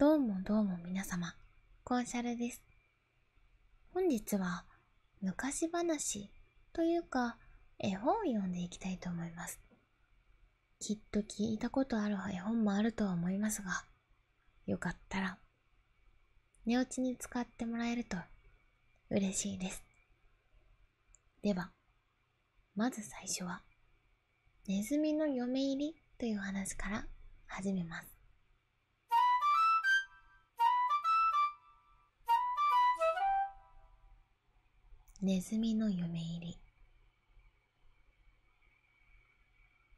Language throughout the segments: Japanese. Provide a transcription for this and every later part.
どうもどうも皆様、コンシャルです。本日は昔話というか絵本を読んでいきたいと思います。きっと聞いたことある絵本もあるとは思いますが、よかったら寝落ちに使ってもらえると嬉しいです。では、まず最初はネズミの嫁入りという話から始めます。ネズミの嫁入り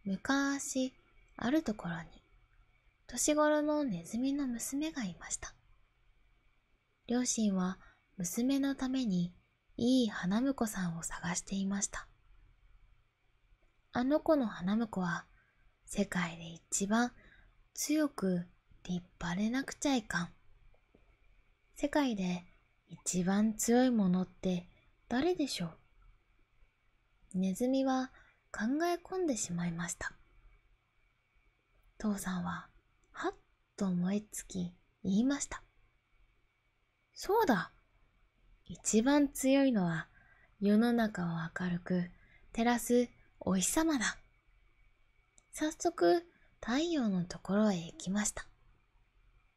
昔あるところに年頃のネズミの娘がいました両親は娘のためにいい花婿さんを探していましたあの子の花婿は世界で一番強く立派でなくちゃいかん世界で一番強いものって誰でしょうネズミは考え込んでしまいました父さんははっと思いつき言いましたそうだ一番強いのは世の中を明るく照らすお日様だ早速太陽のところへ行きました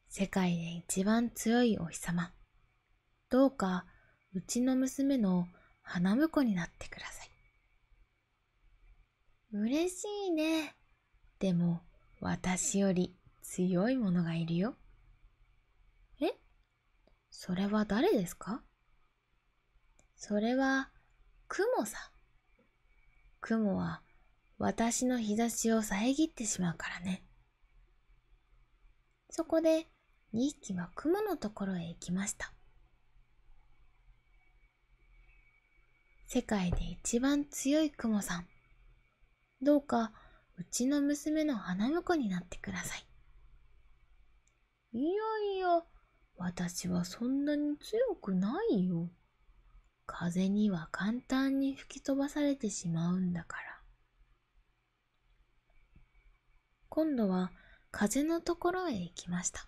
世界で一番強いお日様どうかうちの娘の花婿になってください。嬉しいね。でも、私より強いものがいるよ。えそれは誰ですかそれは、雲さ。雲は、私の日差しを遮ってしまうからね。そこで、2匹は雲のところへ行きました。世界で一番強い雲さん。どうか、うちの娘の花婿になってください。いやいや、私はそんなに強くないよ。風には簡単に吹き飛ばされてしまうんだから。今度は風のところへ行きました。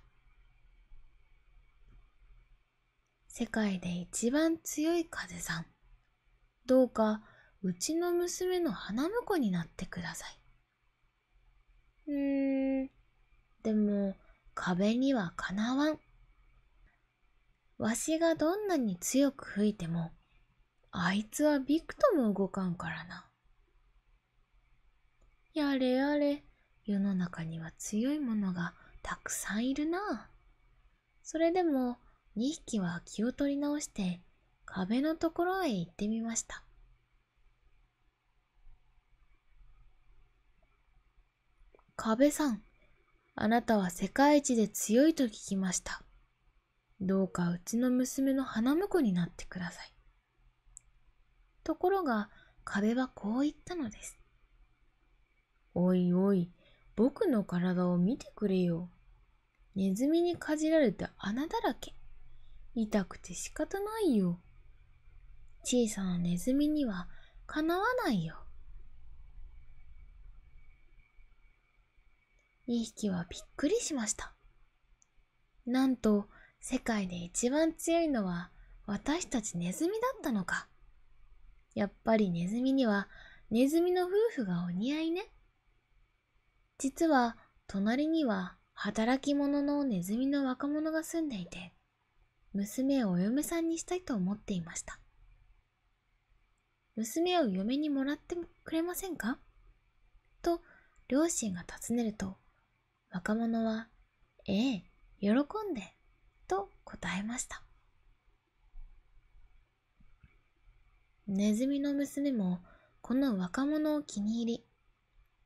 世界で一番強い風さん。どうかうちの娘の花婿になってください。うーん、でも壁にはかなわん。わしがどんなに強く吹いても、あいつはびくとも動かんからな。やれやれ、世の中には強いものがたくさんいるな。それでも、2匹は気を取り直して壁のところへ行ってみました壁さんあなたは世界一で強いと聞きましたどうかうちの娘の花婿になってくださいところが壁はこう言ったのですおいおい僕の体を見てくれよネズミにかじられて穴だらけ痛くて仕方ないよ小さなネズミにはかなわないよ。2匹はびっくりしました。なんと世界で一番強いのは私たちネズミだったのか。やっぱりネズミにはネズミの夫婦がお似合いね。実は隣には働き者のネズミの若者が住んでいて、娘をお嫁さんにしたいと思っていました。娘を嫁にもらってくれませんかと両親が尋ねると若者は「ええ喜んで」と答えましたネズミの娘もこの若者を気に入り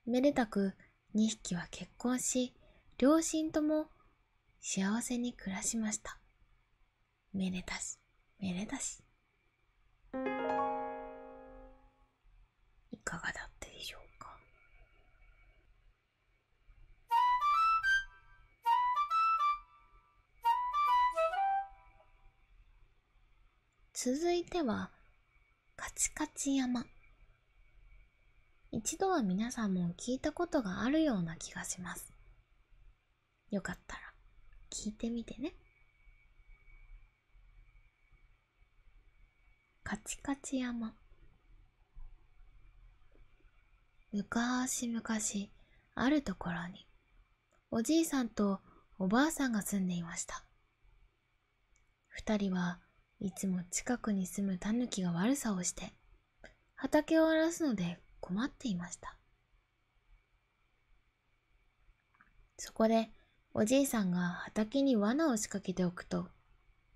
めでたく2匹は結婚し両親とも幸せに暮らしましためでたしめでたしかがだったでしょうか続いてはカチカチ山一度は皆さんも聞いたことがあるような気がしますよかったら聞いてみてねカチカチ山むかーしむかし、あるところに、おじいさんとおばあさんが住んでいました。二人はいつも近くに住むタヌキが悪さをして、畑を荒らすので困っていました。そこで、おじいさんが畑に罠を仕掛けておくと、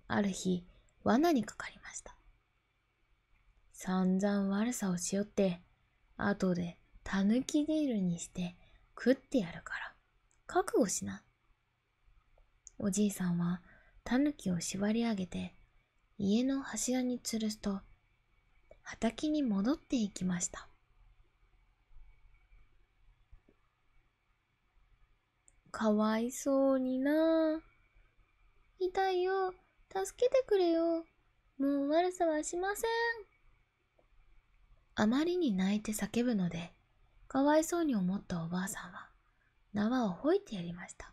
ある日、罠にかかりました。散々悪さをしよって、後でたぬきデールにして食ってやるから覚悟しなおじいさんはたぬきを縛り上げて家の柱に吊るすと畑に戻っていきましたかわいそうにな痛いよ助けてくれよもう悪さはしませんあまりに泣いて叫ぶのでかわいそうに思ったおばあさんは縄をほいてやりました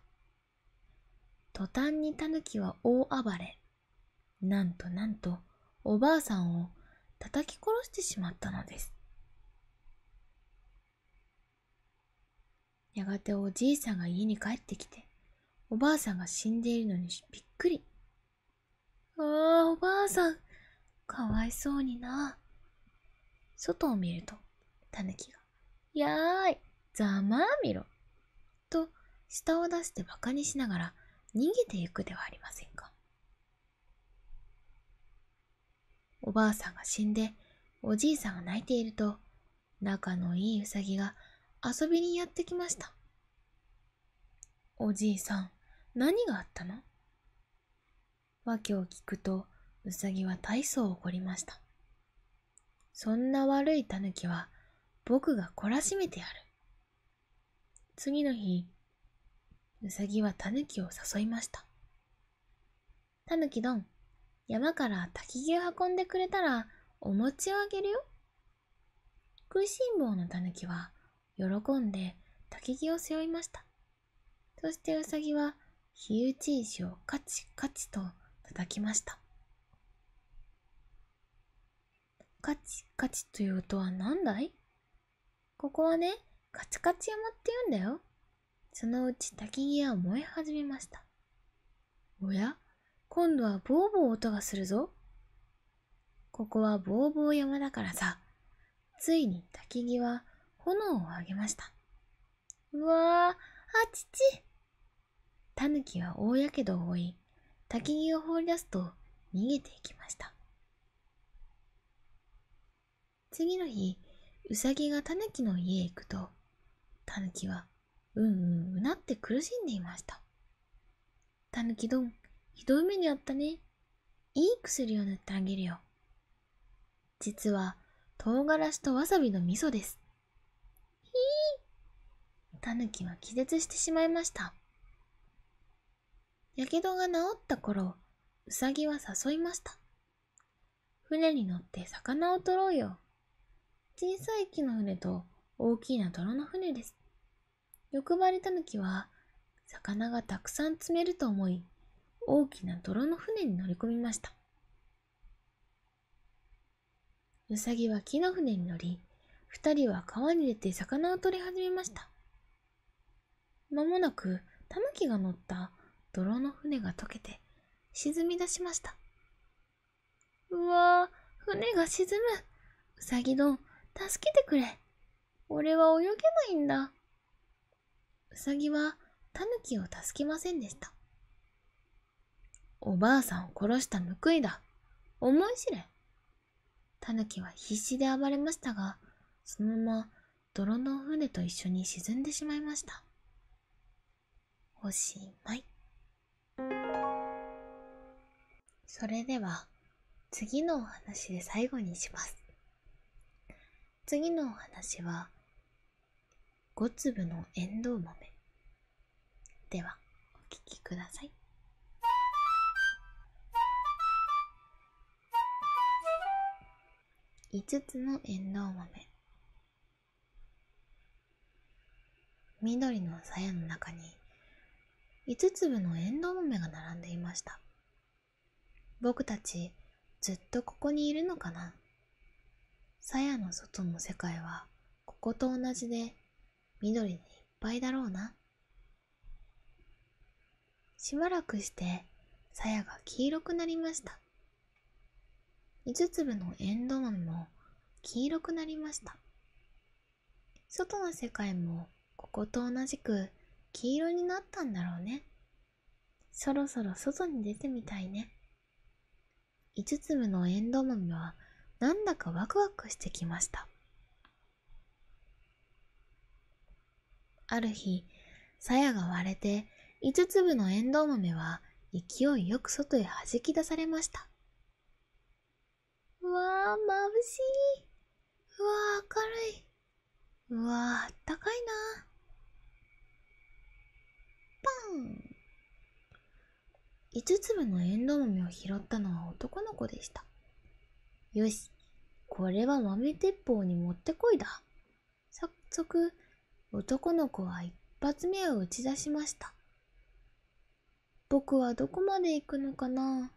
途端にタヌキは大暴れなんとなんとおばあさんを叩き殺してしまったのですやがておじいさんが家に帰ってきておばあさんが死んでいるのにびっくりああおばあさんかわいそうにな外を見るとタヌキがやーい、ざまあみろ。と、舌を出して馬鹿にしながら逃げていくではありませんか。おばあさんが死んで、おじいさんが泣いていると、仲のいいうさぎが遊びにやってきました。おじいさん、何があったの訳を聞くと、うさぎは大層怒りました。そんな悪い狸は、僕が懲らしめてやる。次の日、うさぎはたぬきを誘いました。たぬきどん、山から滝木を運んでくれたらお餅をあげるよ。食いしん坊のたぬきは喜んで滝木を背負いました。そしてうさぎは火打ち石をカチカチと叩きました。カチカチという音は何だいここはね、カチカチ山って言うんだよ。そのうち焚き木は燃え始めました。おや今度はボーボー音がするぞ。ここはボーボー山だからさ。ついに焚き木は炎を上げました。うわー、あちちタヌキは大やけどを負い、焚き木を放り出すと逃げていきました。次の日、うさぎがタヌキの家へ行くとタヌキはうんうんうなって苦しんでいましたタヌキどんひどい目にあったねいい薬を塗ってあげるよ実は唐辛子とわさびの味噌ですひぃタヌキは気絶してしまいましたやけどが治った頃うさぎは誘いました船に乗って魚を取ろうよ小さい木の船と大きな泥の船です。欲張りたぬきは魚がたくさん積めると思い大きな泥の船に乗り込みました。うさぎは木の船に乗り二人は川に出て魚を取り始めました。まもなくたぬきが乗った泥の船が溶けて沈み出しました。うわぁ、船が沈む。うさぎ助けてくれ。俺は泳げないんだ。うさぎはタヌキを助けませんでした。おばあさんを殺した報いだ。思い知れ。タヌキは必死で暴れましたが、そのまま泥の船と一緒に沈んでしまいました。おしまい。それでは、次のお話で最後にします。次のお話は5粒のエンドウ豆ではお聞きください5つのエンドウ豆緑の鞘の中に5粒のエンドウ豆が並んでいました僕たちずっとここにいるのかな鞘の外の世界はここと同じで緑でいっぱいだろうなしばらくして鞘が黄色くなりました五粒のエンドミも黄色くなりました外の世界もここと同じく黄色になったんだろうねそろそろ外に出てみたいね五粒のエンドミはなんだかワクワクしてきましたある日鞘が割れて5粒のエンドウ豆は勢いよく外へ弾き出されましたうわあ眩しいうわあ明るいうわああったかいなパン5粒のエンドウ豆を拾ったのは男の子でしたよしこれは豆鉄砲にもってこいだ。早速、男の子は一発目を打ち出しました。僕はどこまで行くのかな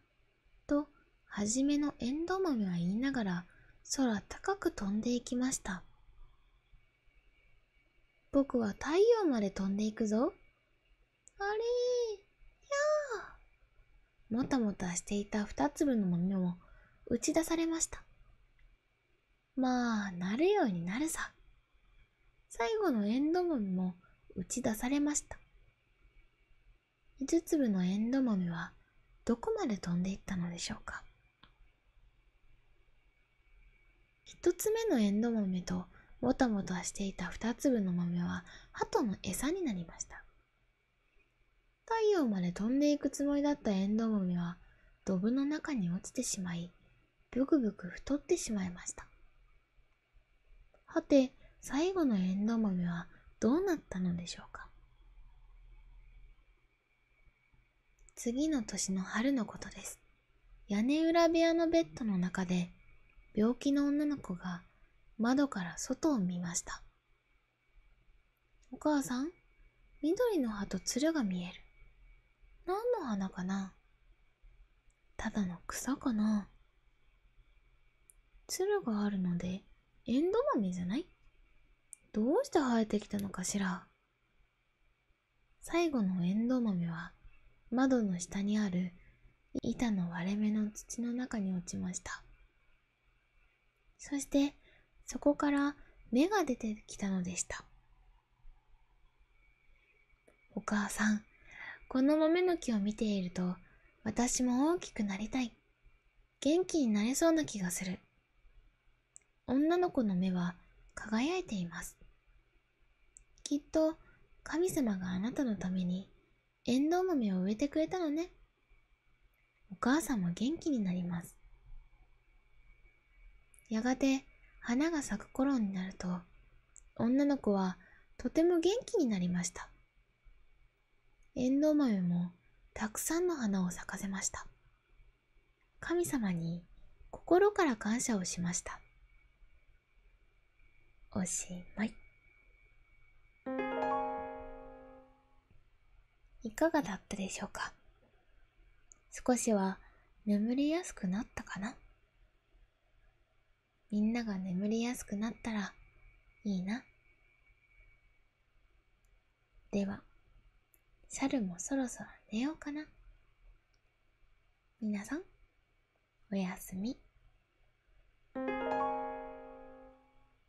と、はじめのエンド豆は言いながら、空高く飛んでいきました。僕は太陽まで飛んでいくぞ。あれやー。もたもたしていた二粒の豆も打ち出されました。まあ、なるようになるさ。最後のエンドミも打ち出されました。5つ粒のエンド豆はどこまで飛んでいったのでしょうか1つ目のエンド豆ともたもたしていた2粒の豆は鳩の餌になりました太陽まで飛んでいくつもりだったエンド豆はドブの中に落ちてしまいブクブク太ってしまいましたはて最後のエドモミはどうなったのでしょうか次の年の春のことです屋根裏部屋のベッドの中で病気の女の子が窓から外を見ましたお母さん緑の葉と鶴が見える何の花かなただの草かな鶴があるのでエンド豆じゃないどうして生えてきたのかしら最後のエンド豆は窓の下にある板の割れ目の土の中に落ちましたそしてそこから芽が出てきたのでしたお母さんこの豆の木を見ていると私も大きくなりたい元気になれそうな気がする女の子の目は輝いています。きっと神様があなたのためにエンドウ豆を植えてくれたのね。お母さんも元気になります。やがて花が咲く頃になると、女の子はとても元気になりました。エンドウ豆もたくさんの花を咲かせました。神様に心から感謝をしました。おしまい。いかがだったでしょうか少しは眠りやすくなったかなみんなが眠りやすくなったらいいな。では、猿もそろそろ寝ようかな。みなさん、おやすみ。